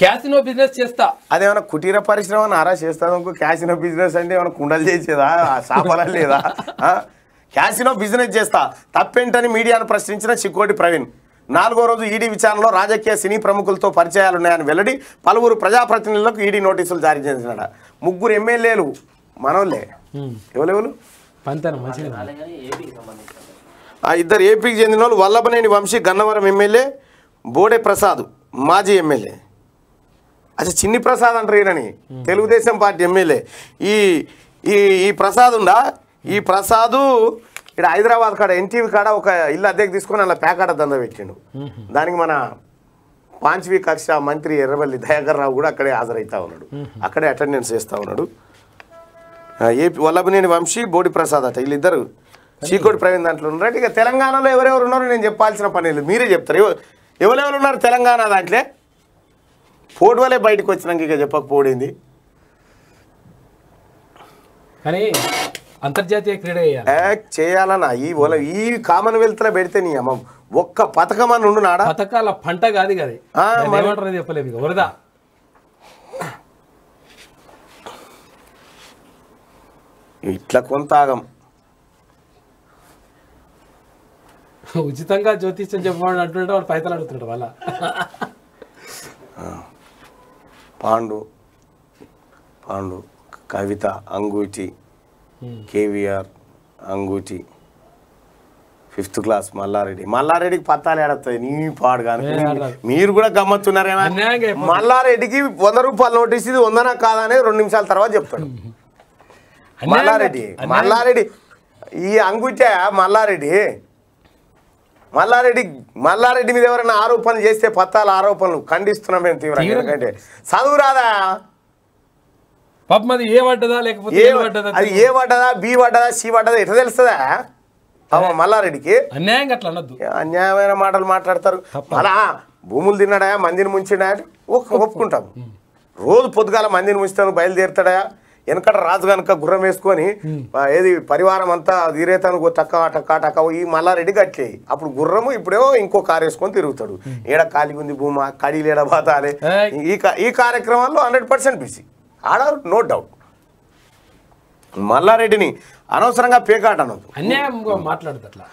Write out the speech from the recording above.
Casino business చేస్తా అదేమన్నా కుటీర పరిశ్రమ నారా చేస్తాను క్యాసినో బిజినెస్ అంటే ఏమైనా కుండలు చేసేదా సాపలా లేదా క్యాసినో బిజినెస్ చేస్తా తప్పేంటని మీడియాను ప్రశ్నించిన చిక్కోటి ప్రవీణ్ నాలుగో రోజు ఈడీ e విచారణలో రాజకీయ సినీ ప్రముఖులతో పరిచయాలున్నాయని వెల్లడి పలువురు ప్రజాప్రతినిధులకు ఈడీ e నోటీసులు జారీ చేసినాడు ముగ్గురు ఎమ్మెల్యేలు మనోళ్ళే ఎవరెవరు ఇద్దరు ఏపీకి చెందిన వాళ్ళు వల్లభనేని వంశీ గన్నవరం ఎమ్మెల్యే బోడే ప్రసాద్ మాజీ ఎమ్మెల్యే అసలు చిన్ని ప్రసాద్ అంటారు ఈయనని తెలుగుదేశం పార్టీ ఎమ్మెల్యే ఈ ఈ ఈ ప్రసాద్ ఉందా ఈ ప్రసాదు ఇక్కడ హైదరాబాద్ కాడ ఎన్టీవీ కాడ ఒక ఇల్లు అద్దెకి తీసుకొని అలా ప్యాకాట దంద పెట్టిండు దానికి మన పాంచవి కక్ష మంత్రి ఎర్రవల్లి దయాకర్ రావు కూడా అక్కడే హాజరవుతా ఉన్నాడు అక్కడే అటెండెన్స్ చేస్తూ ఉన్నాడు ఏపీ వల్లభనేని వంశీ బోడి ప్రసాద్ అట వీళ్ళిద్దరు చీకోటి ప్రవీణ్ దాంట్లో ఉన్నారు ఇక తెలంగాణలో ఎవరెవరు ఉన్నారో నేను చెప్పాల్సిన పని లేదు మీరే చెప్తారు ఎవరెవరు ఉన్నారు తెలంగాణ దాంట్లో ఫోటో వల్లే బయటకు వచ్చినాక ఇక చెప్పకపోడింది కానీ అంతర్జాతీయ క్రీడ చేయాలన్నా ఈ ఓల ఈ కామన్వెల్త్ లో పెడితే నీ అమ్మ ఒక్క పథకం అని ఉండు నాడా పథకాల పంట కాదు కదా చెప్పలేదు వరదా ఇట్లా కొంత ఆగం ఉచితంగా జ్యోతిష్యం చెప్పమని అంటుంటే వాళ్ళు పైతలు అడుగుతుంటారు వాళ్ళ పాండు పాండు కవిత అంగూటి hmm. కేవీఆర్ అంగూటి ఫిఫ్త్ క్లాస్ మల్లారెడ్డి మల్లారెడ్డికి పత్తాలు ఏడతాయి నీ పాడు కానీ మీరు కూడా గమ్మత్తున్నారేమో మల్లారెడ్డికి వంద రూపాయలు నోటీస్ ఇది వందనా కాదని రెండు నిమిషాల తర్వాత చెప్తాడు hmm. మల్లారెడ్డి మల్లారెడ్డి ఈ అంగుట మల్లారెడ్డి మల్లారెడ్డి మల్లారెడ్డి మీద ఎవరైనా ఆరోపణలు చేస్తే పత్తాల ఆరోపణలు ఖండిస్తున్నాం మేము తీవ్రంగా ఎందుకంటే చదువు రాదా అది ఏ పడ్డదా లేకపోతే అది ఏ పడ్డదా బి పడ్డదా సి పడ్డదా ఎట్లా తెలుస్తుందా పాపం మల్లారెడ్డికి అన్యాయం అట్లా అన్యాయమైన మాటలు మాట్లాడతారు అలా భూములు తిన్నాడా మందిని ముంచినా ఒప్పుకుంటాం రోజు పొద్దుగాల మందిని ముంచుతాను బయలుదేరుతాడా వెనకట రాజు కనుక గుర్రం వేసుకొని ఏది పరివారం అంతా తీరేతను టక్క టక్క టక్క ఈ మల్లారెడ్డి కట్టేయి అప్పుడు గుర్రము ఇప్పుడే ఇంకో కారు వేసుకొని తిరుగుతాడు ఏడ కాలిగుంది భూమా కడీలేడ బాతాలే ఈ ఈ కార్యక్రమాల్లో హండ్రెడ్ పర్సెంట్ బిజీ ఆడారు నో డౌట్ మల్లారెడ్డిని అనవసరంగా పేకాట అనొద్దు అన్యాయం మాట్లాడదు అట్లా